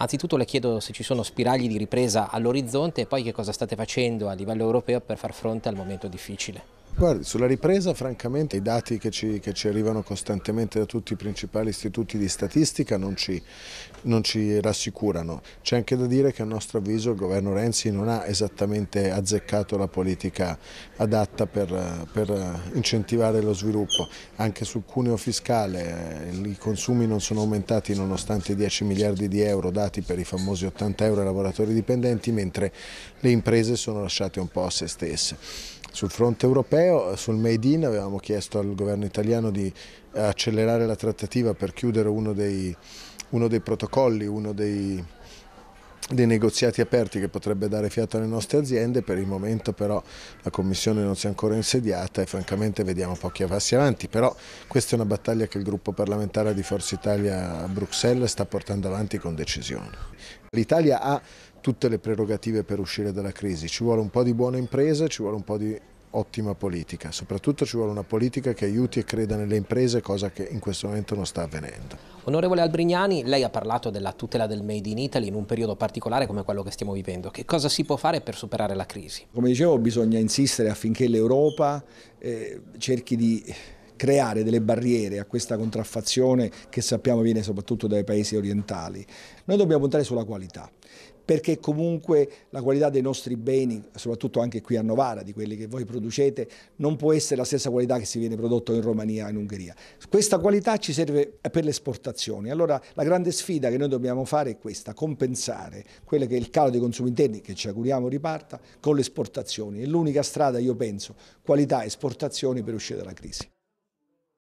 Anzitutto le chiedo se ci sono spiragli di ripresa all'orizzonte e poi che cosa state facendo a livello europeo per far fronte al momento difficile. Guardi, sulla ripresa francamente i dati che ci, che ci, arrivano costantemente da tutti i principali istituti di statistica non ci, non ci rassicurano. C'è anche da dire che a nostro avviso il governo Renzi non ha esattamente azzeccato la politica adatta per, per incentivare lo sviluppo. Anche sul cuneo fiscale eh, i consumi non sono aumentati nonostante i 10 miliardi di euro dati per i famosi 80 euro ai lavoratori dipendenti, mentre le imprese sono lasciate un po' a se stesse. Sul fronte europeo, sul Made in, avevamo chiesto al governo italiano di accelerare la trattativa per chiudere uno dei, uno dei protocolli, uno dei, dei negoziati aperti che potrebbe dare fiato alle nostre aziende, per il momento però la Commissione non si è ancora insediata e francamente vediamo pochi passi avanti, però questa è una battaglia che il gruppo parlamentare di Forza Italia a Bruxelles sta portando avanti con decisione. L'Italia ha tutte le prerogative per uscire dalla crisi, ci vuole un po' di buona impresa, ci vuole un po' di ottima politica, soprattutto ci vuole una politica che aiuti e creda nelle imprese, cosa che in questo momento non sta avvenendo. Onorevole Albrignani, lei ha parlato della tutela del Made in Italy in un periodo particolare come quello che stiamo vivendo. Che cosa si può fare per superare la crisi? Come dicevo, bisogna insistere affinché l'Europa eh, cerchi di creare delle barriere a questa contraffazione che sappiamo viene soprattutto dai paesi orientali. Noi dobbiamo puntare sulla qualità, perché comunque la qualità dei nostri beni, soprattutto anche qui a Novara, di quelli che voi producete, non può essere la stessa qualità che si viene prodotto in Romania e in Ungheria. Questa qualità ci serve per le esportazioni. Allora la grande sfida che noi dobbiamo fare è questa, compensare quello che è il calo dei consumi interni, che ci auguriamo riparta, con le esportazioni. È l'unica strada, io penso, qualità e esportazioni per uscire dalla crisi.